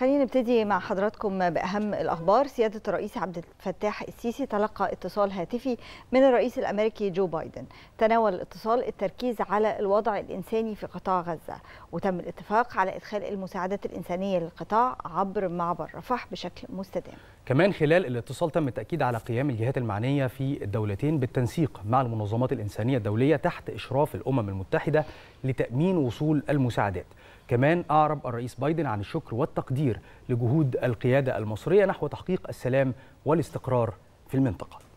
خلينا نبتدي مع حضراتكم بأهم الأخبار سيادة الرئيس عبد الفتاح السيسي تلقى اتصال هاتفي من الرئيس الأمريكي جو بايدن تناول الاتصال التركيز على الوضع الإنساني في قطاع غزة وتم الاتفاق على إدخال المساعدات الإنسانية للقطاع عبر معبر رفح بشكل مستدام كمان خلال الاتصال تم التأكيد على قيام الجهات المعنية في الدولتين بالتنسيق مع المنظمات الإنسانية الدولية تحت إشراف الأمم المتحدة لتأمين وصول المساعدات كمان أعرب الرئيس بايدن عن الشكر والتقدير لجهود القيادة المصرية نحو تحقيق السلام والاستقرار في المنطقة